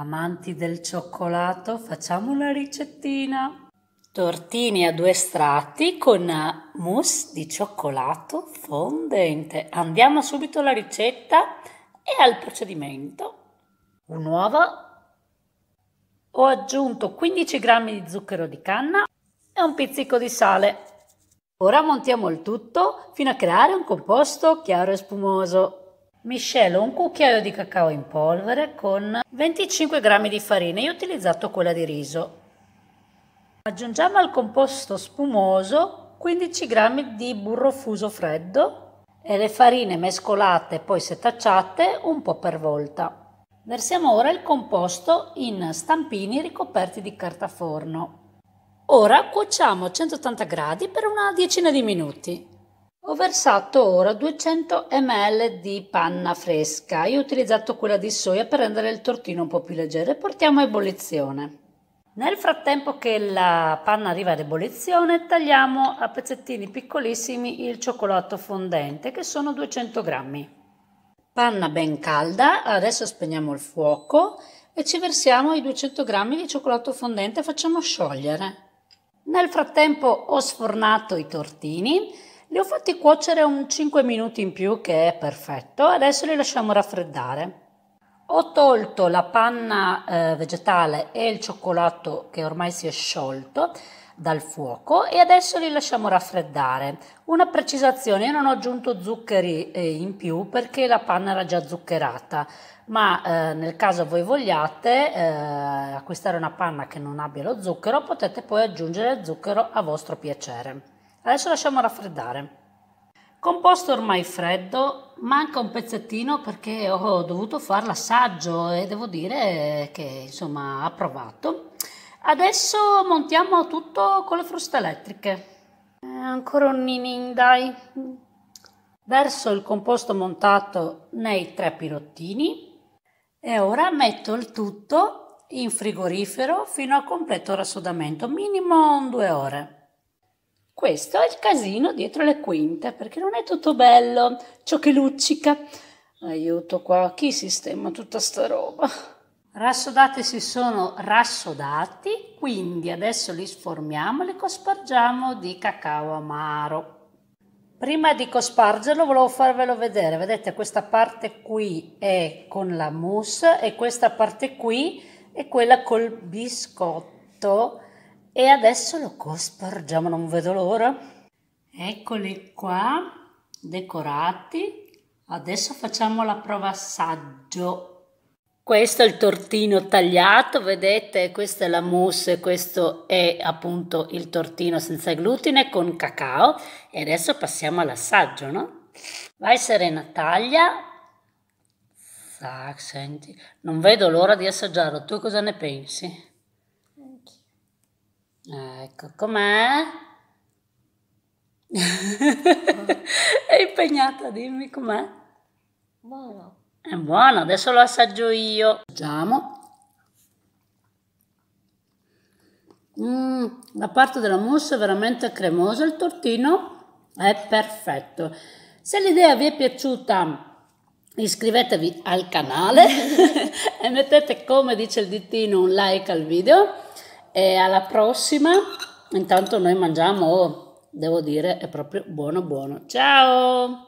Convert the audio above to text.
Amanti del cioccolato, facciamo una ricettina. Tortini a due strati con mousse di cioccolato fondente. Andiamo subito alla ricetta e al procedimento. Un'uova. Ho aggiunto 15 g di zucchero di canna e un pizzico di sale. Ora montiamo il tutto fino a creare un composto chiaro e spumoso. Miscelo un cucchiaio di cacao in polvere con 25 g di farina, io ho utilizzato quella di riso. Aggiungiamo al composto spumoso 15 g di burro fuso freddo e le farine mescolate e poi setacciate un po' per volta. Versiamo ora il composto in stampini ricoperti di carta forno. Ora cuociamo a 180 gradi per una decina di minuti. Ho versato ora 200 ml di panna fresca, io ho utilizzato quella di soia per rendere il tortino un po' più leggero e portiamo a ebollizione. Nel frattempo che la panna arriva ad ebollizione tagliamo a pezzettini piccolissimi il cioccolato fondente che sono 200 grammi. Panna ben calda, adesso spegniamo il fuoco e ci versiamo i 200 grammi di cioccolato fondente e facciamo sciogliere. Nel frattempo ho sfornato i tortini li ho fatti cuocere un 5 minuti in più che è perfetto, adesso li lasciamo raffreddare. Ho tolto la panna eh, vegetale e il cioccolato che ormai si è sciolto dal fuoco e adesso li lasciamo raffreddare. Una precisazione, io non ho aggiunto zuccheri eh, in più perché la panna era già zuccherata, ma eh, nel caso voi vogliate eh, acquistare una panna che non abbia lo zucchero potete poi aggiungere zucchero a vostro piacere. Adesso lasciamo raffreddare. Composto ormai freddo, manca un pezzettino perché ho dovuto fare l'assaggio e devo dire che insomma ha provato. Adesso montiamo tutto con le fruste elettriche. Eh, ancora un ninin dai. Verso il composto montato nei tre pirottini e ora metto il tutto in frigorifero fino a completo rassodamento, minimo due ore. Questo è il casino dietro le quinte, perché non è tutto bello, ciò che luccica. Aiuto qua, chi sistema tutta sta roba? Rassodati si sono rassodati, quindi adesso li sformiamo e li cospargiamo di cacao amaro. Prima di cospargerlo volevo farvelo vedere, vedete questa parte qui è con la mousse e questa parte qui è quella col biscotto e adesso lo cosporgiamo, non vedo l'ora. Eccoli qua, decorati. Adesso facciamo la prova assaggio. Questo è il tortino tagliato, vedete, questa è la mousse, questo è appunto il tortino senza glutine con cacao e adesso passiamo all'assaggio, no? Vai Serena, taglia. Ah, senti, non vedo l'ora di assaggiarlo, tu cosa ne pensi? Ah, ecco, com'è? È impegnata, dimmi com'è. Buono. È buono, adesso lo assaggio io. Assaggiamo. Mm, la parte della mousse è veramente cremosa, il tortino è perfetto. Se l'idea vi è piaciuta iscrivetevi al canale e mettete come dice il dittino un like al video. E alla prossima, intanto noi mangiamo, oh, devo dire, è proprio buono buono. Ciao!